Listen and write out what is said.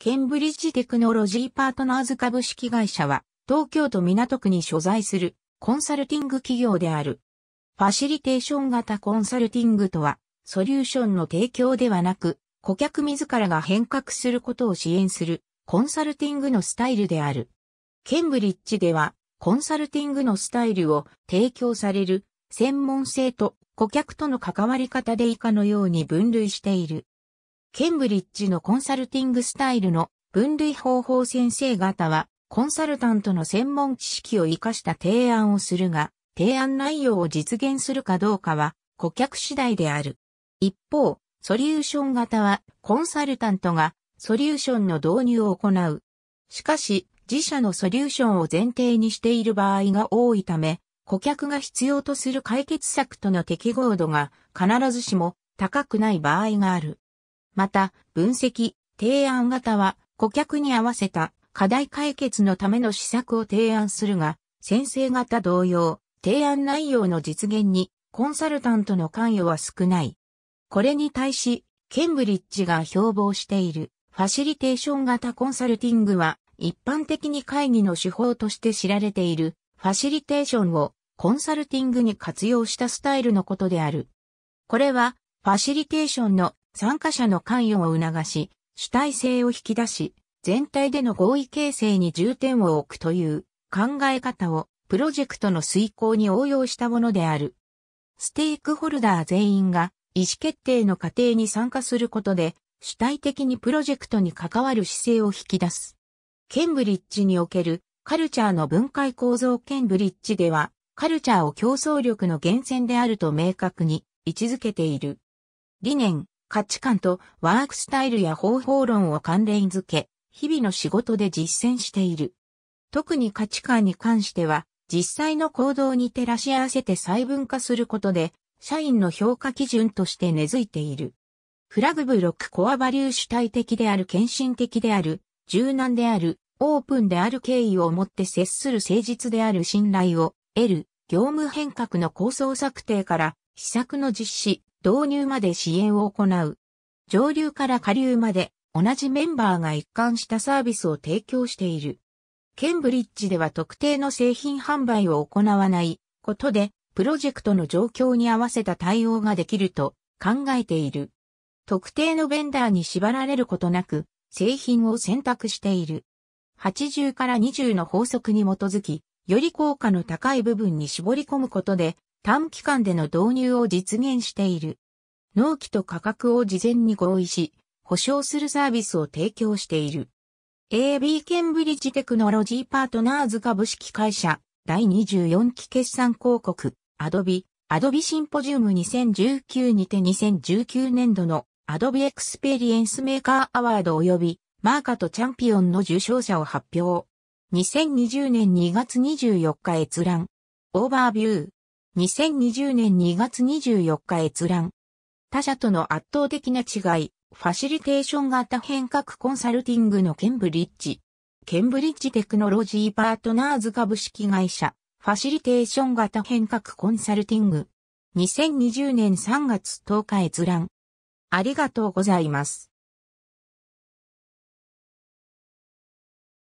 ケンブリッジテクノロジーパートナーズ株式会社は、東京都港区に所在するコンサルティング企業である。ファシリテーション型コンサルティングとは、ソリューションの提供ではなく、顧客自らが変革することを支援するコンサルティングのスタイルである。ケンブリッジでは、コンサルティングのスタイルを提供される専門性と顧客との関わり方で以下のように分類している。ケンブリッジのコンサルティングスタイルの分類方法先生方は、コンサルタントの専門知識を活かした提案をするが、提案内容を実現するかどうかは顧客次第である。一方、ソリューション型はコンサルタントがソリューションの導入を行う。しかし、自社のソリューションを前提にしている場合が多いため、顧客が必要とする解決策との適合度が必ずしも高くない場合がある。また、分析、提案型は、顧客に合わせた課題解決のための施策を提案するが、先生型同様、提案内容の実現にコンサルタントの関与は少ない。これに対し、ケンブリッジが標榜しているファシリテーション型コンサルティングは一般的に会議の手法として知られているファシリテーションをコンサルティングに活用したスタイルのことである。これはファシリテーションの参加者の関与を促し、主体性を引き出し、全体での合意形成に重点を置くという考え方をプロジェクトの遂行に応用したものである。ステークホルダー全員が意思決定の過程に参加することで主体的にプロジェクトに関わる姿勢を引き出す。ケンブリッジにおけるカルチャーの分解構造ケンブリッジではカルチャーを競争力の源泉であると明確に位置づけている。理念、価値観とワークスタイルや方法論を関連づけ、日々の仕事で実践している。特に価値観に関しては、実際の行動に照らし合わせて細分化することで、社員の評価基準として根付いている。フラグブロックコアバリュー主体的である献身的である、柔軟である、オープンである敬意をもって接する誠実である信頼を得る、業務変革の構想策定から、施策の実施、導入まで支援を行う。上流から下流まで同じメンバーが一貫したサービスを提供している。ケンブリッジでは特定の製品販売を行わないことで、プロジェクトの状況に合わせた対応ができると考えている。特定のベンダーに縛られることなく、製品を選択している。80から20の法則に基づき、より効果の高い部分に絞り込むことで、短期間での導入を実現している。納期と価格を事前に合意し、保証するサービスを提供している。AB ケンブリッジテクノロジーパートナーズ株式会社第24期決算広告アドビアドビシンポジウム2019にて2019年度のアドビエクスペリエンスメーカーアワード及びマーカとチャンピオンの受賞者を発表。2020年2月24日閲覧。オーバービュー。2020年2月24日閲覧。他社との圧倒的な違い、ファシリテーション型変革コンサルティングのケンブリッジ。ケンブリッジテクノロジーパートナーズ株式会社、ファシリテーション型変革コンサルティング。2020年3月10日閲覧。ありがとうございます。